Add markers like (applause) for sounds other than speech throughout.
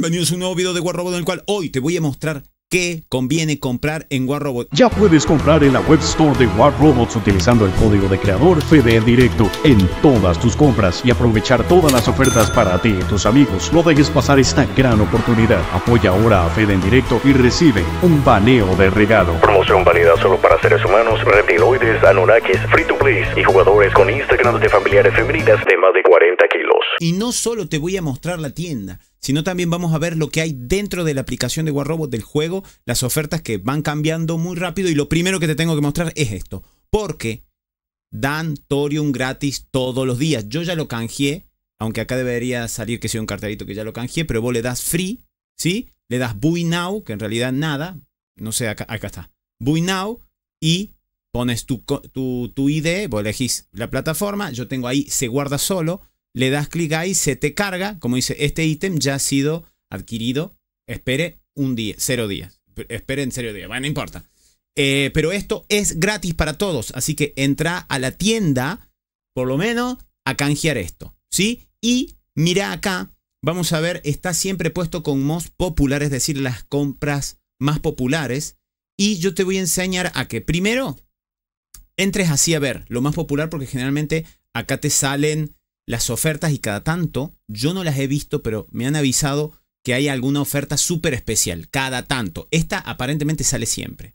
Bienvenidos a un nuevo video de War Robots en el cual hoy te voy a mostrar qué conviene comprar en War Robot. Ya puedes comprar en la web store de War Robots utilizando el código de creador en Directo en todas tus compras y aprovechar todas las ofertas para ti y tus amigos. No dejes pasar esta gran oportunidad. Apoya ahora a Fede en Directo y recibe un baneo de regalo. Promoción válida solo para seres humanos, reptiloides, anunnakis, free to play y jugadores con Instagram de familiares femeninas de más de 40 kilos. Y no solo te voy a mostrar la tienda, sino también vamos a ver lo que hay dentro de la aplicación de War Robot del juego, las ofertas que van cambiando muy rápido y lo primero que te tengo que mostrar es esto, porque dan Torium gratis todos los días. Yo ya lo canjeé, aunque acá debería salir que sea un cartelito que ya lo canjeé, pero vos le das free, ¿sí? Le das Buy Now, que en realidad nada, no sé, acá, está. Buy Now y pones tu, tu, tu ID, vos elegís la plataforma, yo tengo ahí, se guarda solo le das clic ahí, se te carga, como dice, este ítem ya ha sido adquirido, espere un día, cero días, Espere en cero días, bueno, no importa. Eh, pero esto es gratis para todos, así que entra a la tienda, por lo menos, a canjear esto, ¿sí? Y mira acá, vamos a ver, está siempre puesto con most popular, es decir, las compras más populares. Y yo te voy a enseñar a que primero entres así a ver lo más popular, porque generalmente acá te salen las ofertas y cada tanto, yo no las he visto, pero me han avisado que hay alguna oferta súper especial, cada tanto. Esta aparentemente sale siempre.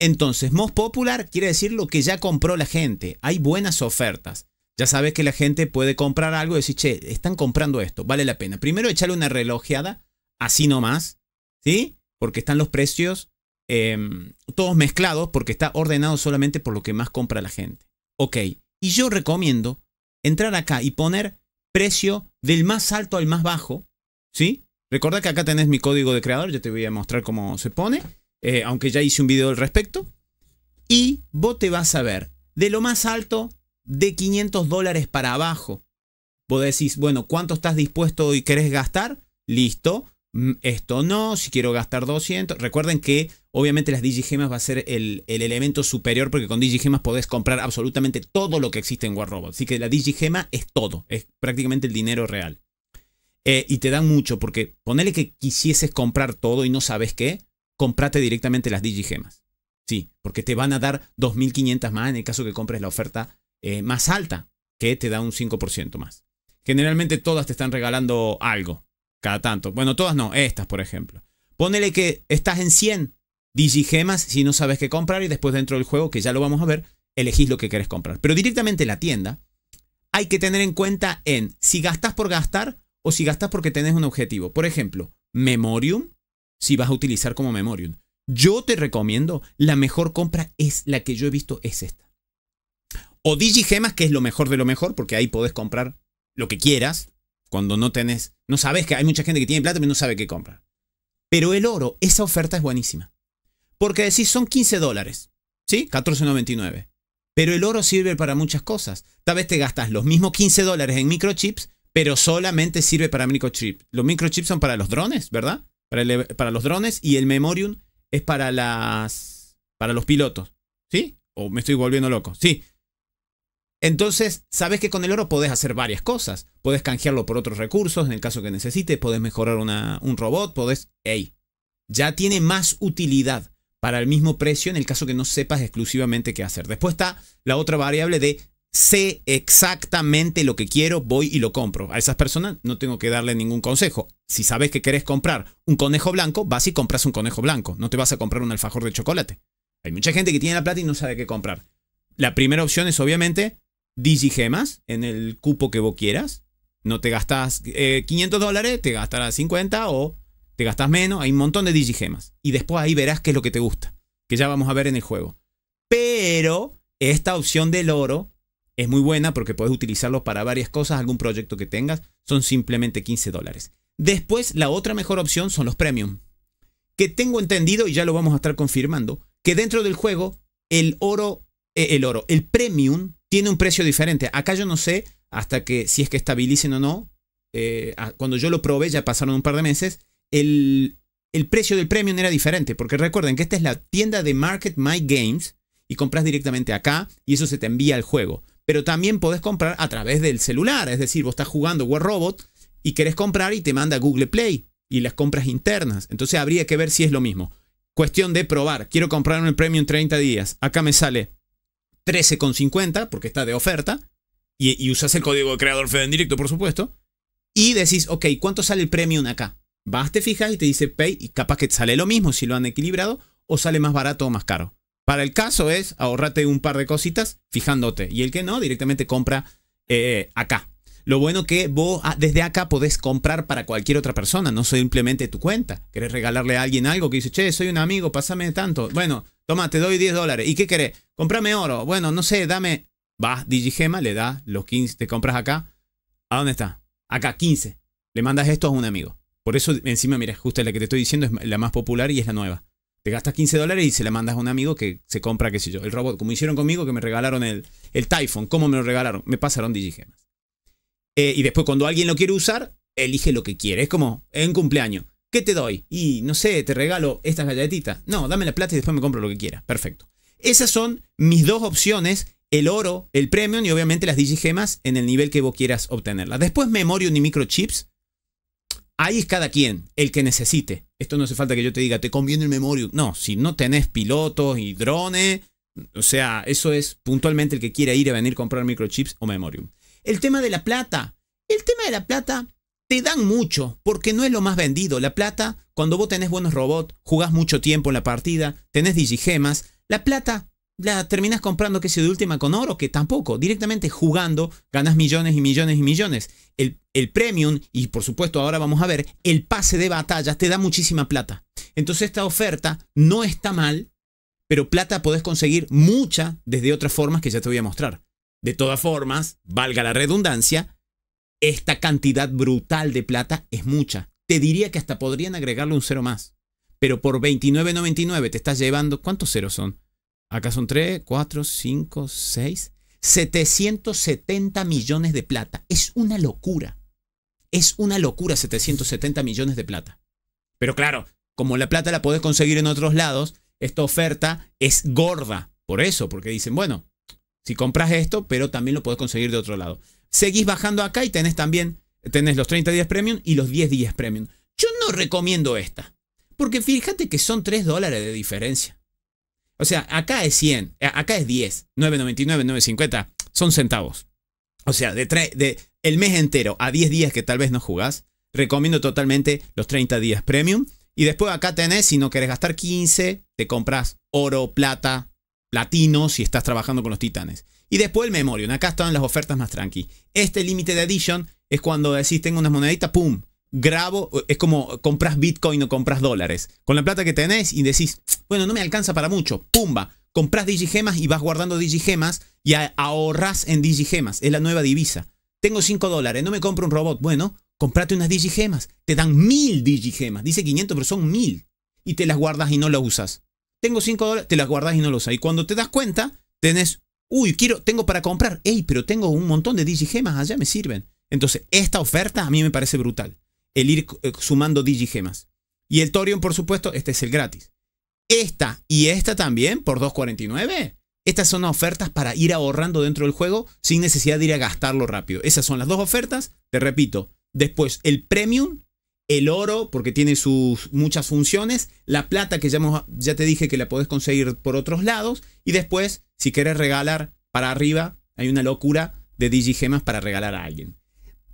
Entonces, most popular quiere decir lo que ya compró la gente. Hay buenas ofertas. Ya sabes que la gente puede comprar algo y decir, che, están comprando esto, vale la pena. Primero echarle una relojeada, así nomás, ¿sí? Porque están los precios em, todos mezclados, porque está ordenado solamente por lo que más compra la gente. Ok, y yo recomiendo entrar acá y poner precio del más alto al más bajo, ¿sí? Recordad que acá tenés mi código de creador, ya te voy a mostrar cómo se pone, eh, aunque ya hice un video al respecto. Y vos te vas a ver de lo más alto de 500 dólares para abajo. Vos decís, bueno, ¿cuánto estás dispuesto y querés gastar? Listo. Mm, esto no, si quiero gastar 200. Recuerden que obviamente las digigemas va a ser el, elemento superior porque con digigemas podés comprar absolutamente todo lo que existe en War Robots Así que la digigema es todo, es prácticamente el dinero real. Eh, y te dan mucho porque ponele que quisieses comprar todo y no sabes qué, comprate directamente las digigemas. Sí, porque te van a dar 2.500 más en el caso que compres la oferta eh, más alta, que te da un 5% más. Generalmente todas te están regalando algo cada tanto. Bueno, todas no, estas, por ejemplo. Ponele que estás en 100 digigemas si no sabes qué comprar y después dentro del juego, que ya lo vamos a ver, elegís lo que quieres comprar. Pero directamente en la tienda hay que tener en cuenta en si gastas por gastar o si gastas porque tenés un objetivo. Por ejemplo, Memorium, si vas a utilizar como Memorium. Yo te recomiendo, la mejor compra es la que yo he visto, es esta. O Digigemas, que es lo mejor de lo mejor, porque ahí podés comprar lo que quieras, cuando no tenés, no sabes que hay mucha gente que tiene plata pero no sabe qué comprar. Pero el oro, esa oferta es buenísima. Porque decís, son 15 dólares, ¿sí? 14,99. Pero el oro sirve para muchas cosas. Tal vez te gastas los mismos 15 dólares en microchips, pero solamente sirve para microchips. Los microchips son para los drones, ¿verdad? E-, para, los drones y el memorium es para las para los pilotos, ¿sí? O me estoy volviendo loco. Sí, entonces, sabes que con el oro podés hacer varias cosas. Podés canjearlo por otros recursos en el caso que necesites, podés mejorar un robot, podés... ¡Ey! Ya tiene más utilidad para el mismo precio en el caso que no sepas exclusivamente qué hacer. Después está la otra variable de sé exactamente lo que quiero, voy y lo compro. A esas personas no tengo que darle ningún consejo. Si sabes que querés comprar un conejo blanco, vas y compras un conejo blanco. No te vas a comprar un alfajor de chocolate. Hay mucha gente que tiene la plata y no sabe qué comprar. La primera opción es obviamente digigemas en el cupo que vos quieras. No te gastas 500 eh, dólares, te gastarás 50 o te gastas menos. Hay un montón de digigemas. Y después ahí verás qué es lo que te gusta, que ya vamos a ver en el juego. Pero esta opción del oro es muy buena porque puedes utilizarlo para varias cosas, algún proyecto que tengas. Son simplemente 15 dólares. Después, la otra mejor opción son los premium. Que tengo entendido, y ya lo vamos a estar confirmando, que dentro del juego, el oro, eh, el oro, el premium tiene un precio diferente. Acá yo no sé hasta que si es que estabilicen o no. Eh, cuando yo lo probé, ya pasaron un par de meses, el, el precio del premium era diferente, porque recuerden que esta es la tienda de Market My Games y compras directamente acá y eso se te envía al juego. Pero también podés comprar a través del celular, es decir, vos estás jugando War Robot y querés comprar y te manda Google Play y las compras internas. Entonces habría que ver si es lo mismo. Cuestión de probar. Quiero comprar un premium 30 días. Acá me sale 13,50 porque está de oferta. Y, usas el código de creador fed en directo, por supuesto. Y decís, ok, ¿cuánto sale el premium acá? Vas, te fijas y te dice pay. Y capaz que sale lo mismo si lo han equilibrado o sale más barato o más caro. Para el caso es ahorrate un par de cositas fijándote. Y el que no, directamente compra eh, acá. Lo bueno que vos ah, desde acá podés comprar para cualquier otra persona, no simplemente tu cuenta. ¿Querés regalarle a alguien algo que dice, che, soy un amigo, pásame tanto? Bueno, toma, te doy 10 dólares. ¿Y qué querés? Comprame oro. Bueno, no sé, dame. Vas, Digigema, le da los 15, te compras acá. ¿A dónde está? Acá, 15. Le mandas esto a un amigo. Por eso, encima, mira, justo la que te estoy diciendo es la más popular y es la nueva. Te gastas 15 dólares y se la mandas a un amigo que se compra, qué sé yo, el robot. Como hicieron conmigo, que me regalaron el, el Typhon. ¿Cómo me lo regalaron? Me pasaron Digigemas. Eh, y después cuando alguien lo quiere usar, elige lo que quiere. Es como en cumpleaños. ¿Qué te doy? Y no sé, te regalo estas galletitas. No, dame la plata y después me compro lo que quiera. Perfecto. Esas son mis dos opciones. El oro, el premium y obviamente las digigemas en el nivel que vos quieras obtenerlas. Después Memorium y microchips. Ahí es cada quien, el que necesite. Esto no hace falta que yo te diga, te conviene el Memorium. No, si no tenés pilotos y drones, o sea, eso es puntualmente el que quiera ir a venir a comprar microchips o Memorium. El tema de la plata. El tema de la plata te dan mucho porque no es lo más vendido. La plata, cuando vos tenés buenos robots, jugás mucho tiempo en la partida, tenés digigemas, la plata la terminás comprando que sea de última con oro, que tampoco. Directamente jugando ganás millones y millones y millones. El, el premium, y por supuesto ahora vamos a ver, el pase de batalla te da muchísima plata. Entonces esta oferta no está mal, pero plata podés conseguir mucha desde otras formas que ya te voy a mostrar. De todas formas, valga la redundancia, esta cantidad brutal de plata es mucha. Te diría que hasta podrían agregarle un cero más. Pero por 29.99 te estás llevando, ¿cuántos ceros son? Acá son 3, 4, 5, 6, 770 millones de plata. Es una locura. Es una locura 770 millones de plata. Pero claro, como la plata la podés conseguir en otros lados, esta oferta es gorda. Por eso, porque dicen, bueno, si compras esto, pero también lo puedes conseguir de otro lado. Seguís bajando acá y tenés también, tenés los 30 días premium y los 10 días premium. Yo no recomiendo esta, porque fíjate que son 3 dólares de diferencia. O sea, acá es 100, eh, acá es 10, 9.99, 9.50, son centavos. O sea, de, de el mes entero a 10 días que tal vez no jugás, recomiendo totalmente los 30 días premium. Y después acá tenés, si no querés gastar 15, te compras oro, plata, latino si estás trabajando con los titanes. Y después el Memorium. Acá están las ofertas más tranqui. Este límite de Edition es cuando decís, tengo unas moneditas, ¡pum! Grabo, es como compras Bitcoin o compras dólares. Con la plata que tenés y decís, bueno, no me alcanza para mucho, ¡pumba! compras digigemas y vas guardando digigemas y ahorras en digigemas. Es la nueva divisa. Tengo 5 dólares, no me compro un robot. Bueno, comprate unas digigemas. Te dan mil digigemas. Dice 500, pero son mil. Y te las guardas y no las usas tengo 5 dólares, te las guardas y no los hay. Cuando te das cuenta, tenés, uy, quiero, tengo para comprar, Ey, pero tengo un montón de digigemas allá, me sirven. Entonces, esta oferta a mí me parece brutal, el ir eh, sumando digigemas. Y el Torium, por supuesto, este es el gratis. Esta y esta también por 2.49. Estas son ofertas para ir ahorrando dentro del juego sin necesidad de ir a gastarlo rápido. Esas son las dos ofertas, te repito. Después, el premium el oro, porque tiene sus muchas funciones, la plata, que ya, ya te dije que la podés conseguir por otros lados, y después, si querés regalar para arriba, hay una locura de digigemas para regalar a alguien.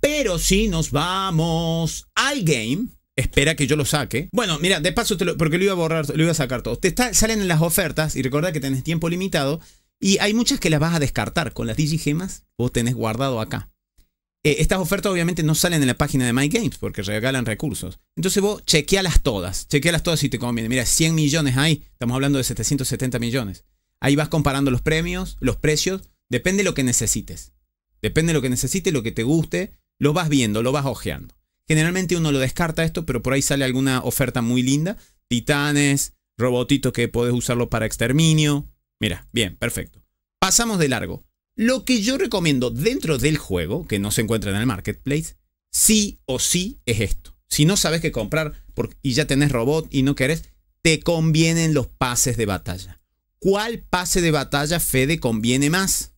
Pero si nos vamos al game, espera que yo lo saque. Bueno, mira, de paso, te lo, porque lo iba a borrar, lo iba a sacar todo. Te salen las ofertas, y recuerda que tenés tiempo limitado, y hay muchas que las vas a descartar. Con las digigemas, vos tenés guardado acá. Eh, estas ofertas obviamente no salen en la página de My Games porque regalan recursos. Entonces vos chequealas todas, chequealas todas si te conviene. Mira, 100 millones ahí, estamos hablando de 770 millones. Ahí vas comparando los premios, los precios, depende de lo que necesites. Depende de lo que necesites, lo que te guste, lo vas viendo, lo vas ojeando. Generalmente uno lo descarta esto, pero por ahí sale alguna oferta muy linda. Titanes, robotitos que podés usarlo para exterminio. Mira, bien, perfecto. Pasamos de largo. Lo que yo recomiendo dentro del juego, que no se encuentra en el marketplace, sí o sí es esto. Si no sabes qué comprar y ya tenés robot y no querés, te convienen los pases de batalla. ¿Cuál pase de batalla, Fede, conviene más?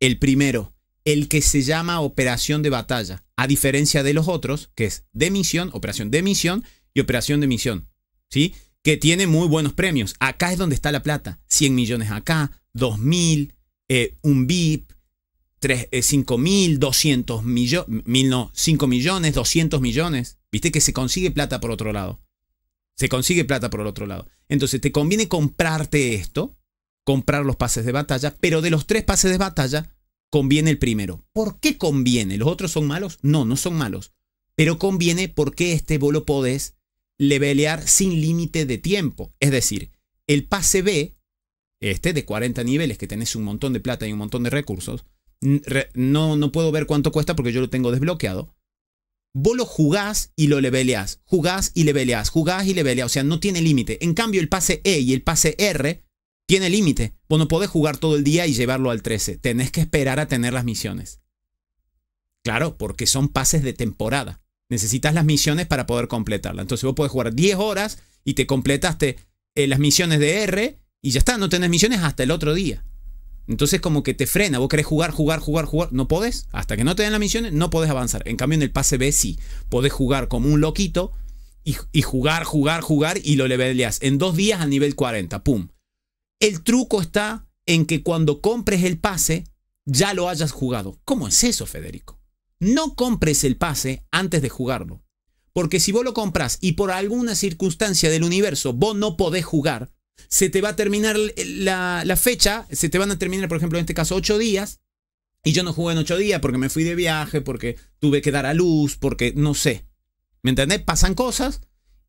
El primero, el que se llama operación de batalla, a diferencia de los otros, que es de misión, operación de misión y operación de misión. ¿Sí? Que tiene muy buenos premios. Acá es donde está la plata. 100 millones acá, 2.000, eh, un VIP, eh, mil, 200 millones, 5 millones, 200 millones. Viste que se consigue plata por otro lado. Se consigue plata por el otro lado. Entonces, te conviene comprarte esto, comprar los pases de batalla, pero de los tres pases de batalla, conviene el primero. ¿Por qué conviene? ¿Los otros son malos? No, no son malos. Pero conviene porque este vos lo podés levelear sin límite de tiempo. Es decir, el pase B este, de 40 niveles, que tenés un montón de plata y un montón de recursos, no, no puedo ver cuánto cuesta porque yo lo tengo desbloqueado. Vos lo jugás y lo leveleás, jugás y leveleás, jugás y leveleás, o sea, no tiene límite. En cambio, el pase E y el pase R tiene límite. Vos no podés jugar todo el día y llevarlo al 13. Tenés que esperar a tener las misiones. Claro, porque son pases de temporada. Necesitas las misiones para poder completarla. Entonces vos podés jugar 10 horas y te completaste eh, las misiones de R y ya está, no tenés misiones hasta el otro día. Entonces como que te frena, vos querés jugar, jugar, jugar, jugar, no podés, hasta que no te den las misiones no podés avanzar. En cambio en el pase B sí, podés jugar como un loquito y, jugar, jugar, jugar y lo leveleas en dos días a nivel 40, pum. El truco está en que cuando compres el pase ya lo hayas jugado. ¿Cómo es eso, Federico? No compres el pase antes de jugarlo. Porque si vos lo compras y por alguna circunstancia del universo vos no podés jugar, se te va a terminar la, fecha, se te van a terminar, por ejemplo, en este caso, ocho días, y yo no jugué en ocho días porque me fui de viaje, porque tuve que dar a luz, porque no sé. ¿Me entendés? Pasan cosas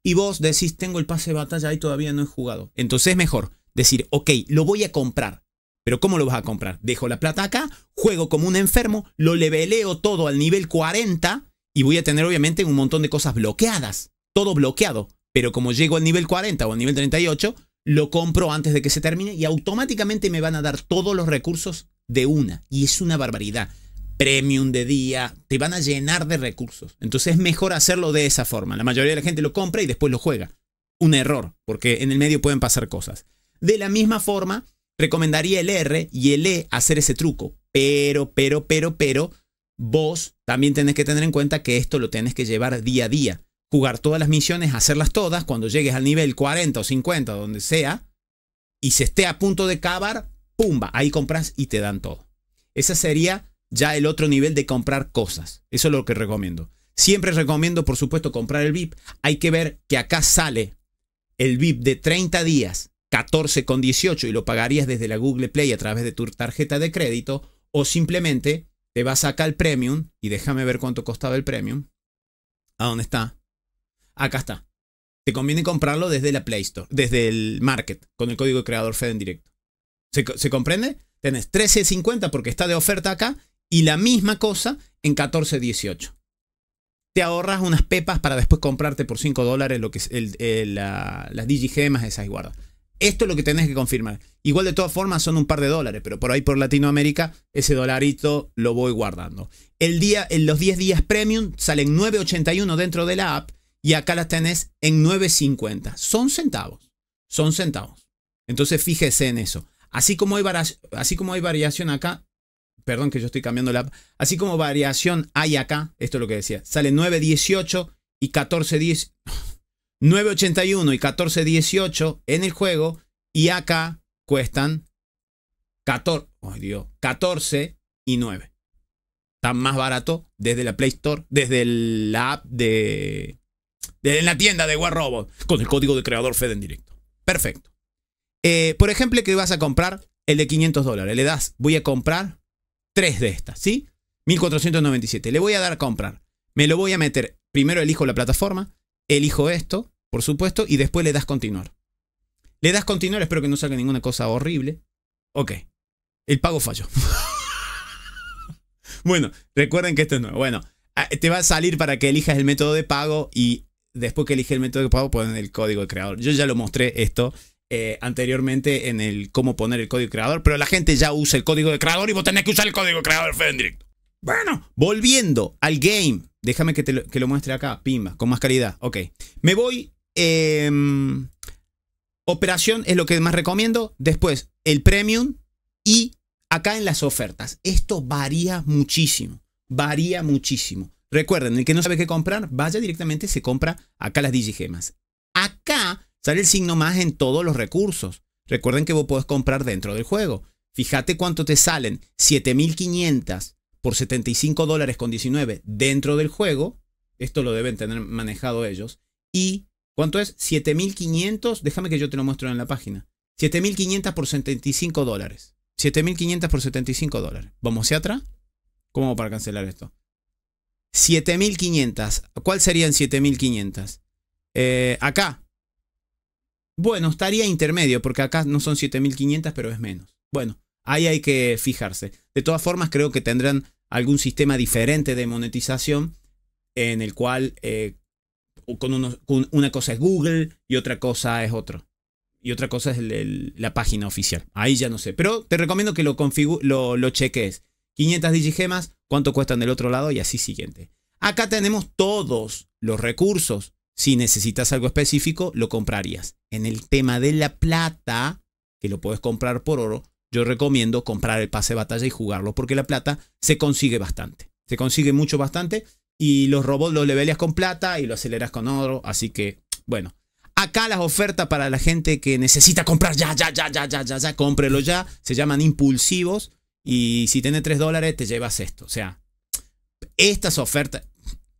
y vos decís, tengo el pase de batalla y todavía no he jugado. Entonces es mejor decir, ok, lo voy a comprar. Pero ¿cómo lo vas a comprar? Dejo la plata acá, juego como un enfermo, lo leveleo todo al nivel 40 y voy a tener obviamente un montón de cosas bloqueadas, todo bloqueado. Pero como llego al nivel 40 o al nivel 38, lo compro antes de que se termine y automáticamente me van a dar todos los recursos de una. Y es una barbaridad. Premium de día, te van a llenar de recursos. Entonces es mejor hacerlo de esa forma. La mayoría de la gente lo compra y después lo juega. Un error, porque en el medio pueden pasar cosas. De la misma forma, recomendaría el R y el E hacer ese truco. Pero, pero, pero, pero, vos también tenés que tener en cuenta que esto lo tenés que llevar día a día jugar todas las misiones, hacerlas todas, cuando llegues al nivel 40 o 50, donde sea, y se esté a punto de cavar, pumba, ahí compras y te dan todo. Ese sería ya el otro nivel de comprar cosas. Eso es lo que recomiendo. Siempre recomiendo, por supuesto, comprar el VIP. Hay que ver que acá sale el VIP de 30 días, con 14,18 y lo pagarías desde la Google Play a través de tu tarjeta de crédito o simplemente te vas acá al Premium y déjame ver cuánto costaba el Premium. ¿A dónde está? acá está. Te conviene comprarlo desde la Play Store, desde el Market, con el código de creador Fed en directo. ¿Se, comprende? Tenés 13.50 porque está de oferta acá y la misma cosa en 14.18. Te ahorras unas pepas para después comprarte por 5 dólares lo que las digigemas esas y guarda. Esto es lo que tenés que confirmar. Igual de todas formas son un par de dólares, pero por ahí por Latinoamérica ese dolarito lo voy guardando. El día, en los 10 días premium salen 9.81 dentro de la app y acá las tenés en 9.50. Son centavos, son centavos. Entonces fíjese en eso. Así como hay, así como hay variación acá, perdón que yo estoy cambiando la... Así como variación hay acá, esto es lo que decía, sale 9.18 y 14.10... 9.81 (laughs) y 14.18 en el juego y acá cuestan 14, oh Dios, 14 y 9. Está más barato desde la Play Store, desde la app de, en la tienda de Robot con el código de creador Fed en directo. Perfecto. Eh, por ejemplo, que vas a comprar el de 500 dólares. Le das, voy a comprar tres de estas, ¿sí? 1497. Le voy a dar a comprar. Me lo voy a meter. Primero elijo la plataforma, elijo esto, por supuesto, y después le das continuar. Le das continuar, espero que no salga ninguna cosa horrible. Ok. El pago falló. (laughs) bueno, recuerden que esto es nuevo. Bueno, ah, te va a salir para que elijas el método de pago y después que elige el método de pago, ponen el código de creador. Yo ya lo mostré esto eh, anteriormente en el cómo poner el código de creador, pero la gente ya usa el código de creador y vos tenés que usar el código de creador Fendrick. Bueno, volviendo al game. Déjame que, te lo, muestre acá, pimba, con más calidad. Ok. Me voy. Em, operación es lo que más recomiendo. Después, el premium y acá en las ofertas. Esto varía muchísimo. Varía muchísimo. Recuerden, el que no sabe qué comprar, vaya directamente y se compra acá las digigemas. Acá sale el signo más en todos los recursos. Recuerden que vos podés comprar dentro del juego. Fíjate cuánto te salen 7500 por 75 dólares con 19 dentro del juego. Esto lo deben tener manejado ellos. Y cuánto es 7500. Déjame que yo te lo muestro en la página. 7500 por 75 dólares. 7500 por 75 dólares. Vamos hacia atrás. ¿Cómo para cancelar esto? 7500. ¿Cuál serían 7500? Eh, acá. Bueno, estaría intermedio, porque acá no son 7500, pero es menos. Bueno, ahí hay que fijarse. De todas formas, creo que tendrán algún sistema diferente de monetización en el cual eh, con, una cosa es Google y otra cosa es otro. Y otra cosa es la página oficial. Ahí ya no sé. Pero te recomiendo que lo, lo, lo cheques. 500 digigemas cuánto cuestan del otro lado y así siguiente. Acá tenemos todos los recursos. Si necesitas algo específico, lo comprarías. En el tema de la plata, que lo puedes comprar por oro, yo recomiendo comprar el pase de batalla y jugarlo, porque la plata se consigue bastante. Se consigue mucho bastante y los robots los leveleas con plata y lo aceleras con oro, así que bueno. Acá las ofertas para la gente que necesita comprar ya, ya, ya, ya, ya, ya, ya, cómprelo ya. Se llaman impulsivos. Y si tiene 3 dólares, te llevas esto. O sea, estas ofertas.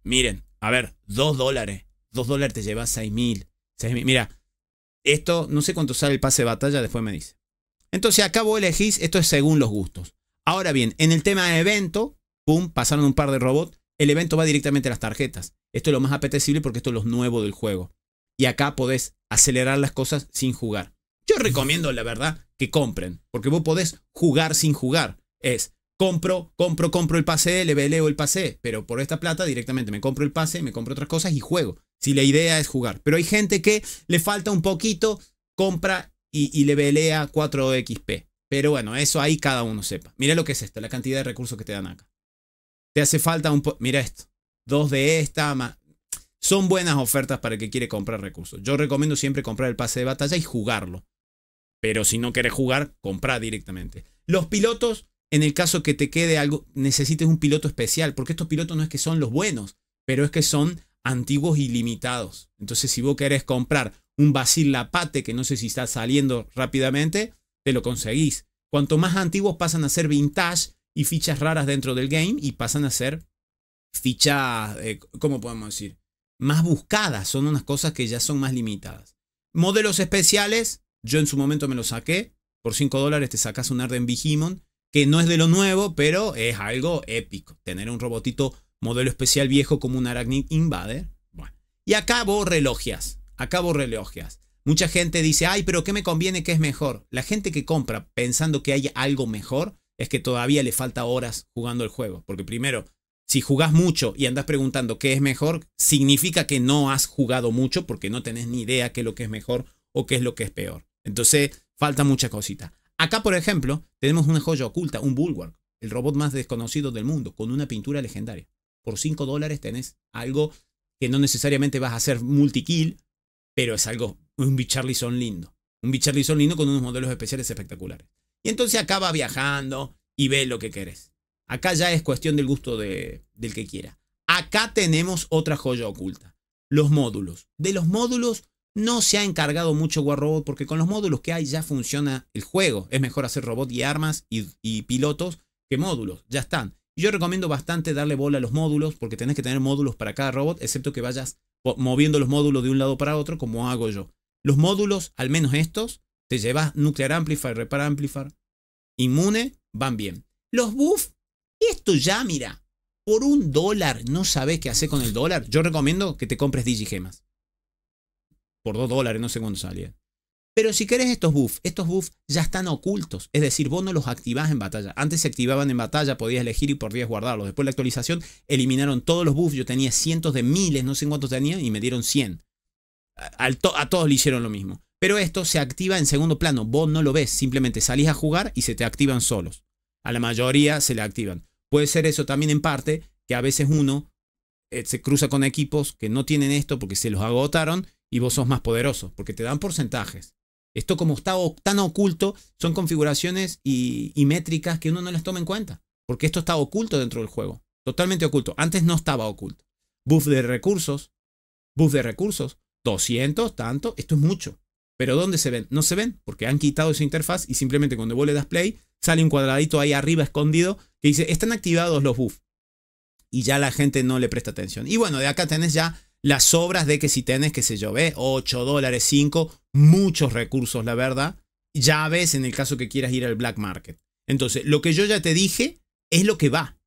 Miren, a ver, 2 dólares. 2 dólares te llevas 6 mil. Mira, esto no sé cuánto sale el pase de batalla, después me dice. Entonces, acá vos elegís, esto es según los gustos. Ahora bien, en el tema de evento, pum, pasaron un par de robots. El evento va directamente a las tarjetas. Esto es lo más apetecible porque esto es lo nuevo del juego. Y acá podés acelerar las cosas sin jugar. Yo recomiendo, la verdad, que compren, porque vos podés jugar sin jugar. Es, compro, compro, compro el pase, le veleo el pase, pero por esta plata directamente me compro el pase, me compro otras cosas y juego. Si la idea es jugar. Pero hay gente que le falta un poquito, compra y, y le velea 4XP. Pero bueno, eso ahí cada uno sepa. Mira lo que es esto, la cantidad de recursos que te dan acá. Te hace falta un... Mira esto. Dos de esta, son buenas ofertas para el que quiere comprar recursos. Yo recomiendo siempre comprar el pase de batalla y jugarlo. Pero si no querés jugar, compra directamente. Los pilotos, en el caso que te quede algo, necesites un piloto especial, porque estos pilotos no es que son los buenos, pero es que son antiguos y limitados. Entonces, si vos querés comprar un Basil Lapate, que no sé si está saliendo rápidamente, te lo conseguís. Cuanto más antiguos pasan a ser vintage y fichas raras dentro del game y pasan a ser fichas, eh, ¿cómo podemos decir? Más buscadas, son unas cosas que ya son más limitadas. Modelos especiales, yo en su momento me lo saqué. Por 5 dólares te sacas un Arden Vigimon, que no es de lo nuevo, pero es algo épico. Tener un robotito modelo especial viejo como un Arachnid Invader. Bueno. Y acabo relojias. Acabo Acabo relogias. Mucha gente dice, ay, pero ¿qué me conviene? ¿Qué es mejor? La gente que compra pensando que hay algo mejor es que todavía le falta horas jugando el juego. Porque primero, si jugás mucho y andas preguntando qué es mejor, significa que no has jugado mucho porque no tenés ni idea qué es lo que es mejor o qué es lo que es peor. Entonces, falta mucha cosita. Acá, por ejemplo, tenemos una joya oculta, un Bulwark, el robot más desconocido del mundo, con una pintura legendaria. Por 5 dólares tenés algo que no necesariamente vas a hacer multi-kill, pero es algo, un Bicharlison lindo. Un Bicharlison lindo con unos modelos especiales espectaculares. Y entonces acaba viajando y ve lo que querés. Acá ya es cuestión del gusto de, del que quiera. Acá tenemos otra joya oculta, los módulos. De los módulos no se ha encargado mucho War Robot porque con los módulos que hay ya funciona el juego. Es mejor hacer robot y armas y, pilotos que módulos. Ya están. yo recomiendo bastante darle bola a los módulos porque tenés que tener módulos para cada robot, excepto que vayas moviendo los módulos de un lado para otro como hago yo. Los módulos, al menos estos, te llevas Nuclear Amplifier, Repair Amplifier, Inmune, van bien. Los buff, esto ya mira, por un dólar, no sabes qué hacer con el dólar, yo recomiendo que te compres Digigemas por 2 dólares, no sé cuánto salía. Pero si querés estos buffs, estos buffs ya están ocultos. Es decir, vos no los activás en batalla. Antes se activaban en batalla, podías elegir y podías guardarlos. Después de la actualización eliminaron todos los buffs. Yo tenía cientos de miles, no sé cuántos tenía, y me dieron 100. A, todos le hicieron lo mismo. Pero esto se activa en segundo plano. Vos no lo ves, simplemente salís a jugar y se te activan solos. A la mayoría se le activan. Puede ser eso también en parte, que a veces uno eh, se cruza con equipos que no tienen esto porque se los agotaron y vos sos más poderoso, porque te dan porcentajes. Esto como está tan oculto, son configuraciones y, métricas que uno no las toma en cuenta, porque esto está oculto dentro del juego, totalmente oculto. Antes no estaba oculto. Buff de recursos, buff de recursos, 200, tanto, esto es mucho. Pero ¿dónde se ven? No se ven, porque han quitado esa interfaz y simplemente cuando vos le das play, sale un cuadradito ahí arriba escondido que dice, están activados los buffs. Y ya la gente no le presta atención. Y bueno, de acá tenés ya las obras de que si tenés, qué sé yo, ¿ves? 8 dólares, 5, muchos recursos, la verdad. Ya ves en el caso que quieras ir al black market. Entonces, lo que yo ya te dije es lo que va.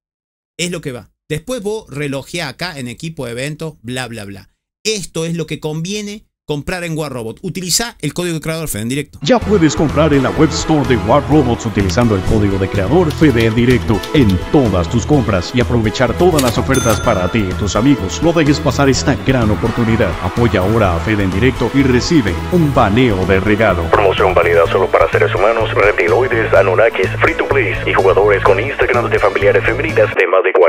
Es lo que va. Después vos relojea acá en equipo de eventos, bla, bla, bla. Esto es lo que conviene, comprar en War Robot. Utiliza el código de creador Fede en directo. Ya puedes comprar en la web store de War Robots utilizando el código de creador Fede en directo en todas tus compras y aprovechar todas las ofertas para ti y tus amigos. No dejes pasar esta gran oportunidad. Apoya ahora a Fede en directo y recibe un baneo de regalo. Promoción válida solo para seres humanos, reptiloides, anunnakis, free to play y jugadores con Instagram de familiares femeninas de más de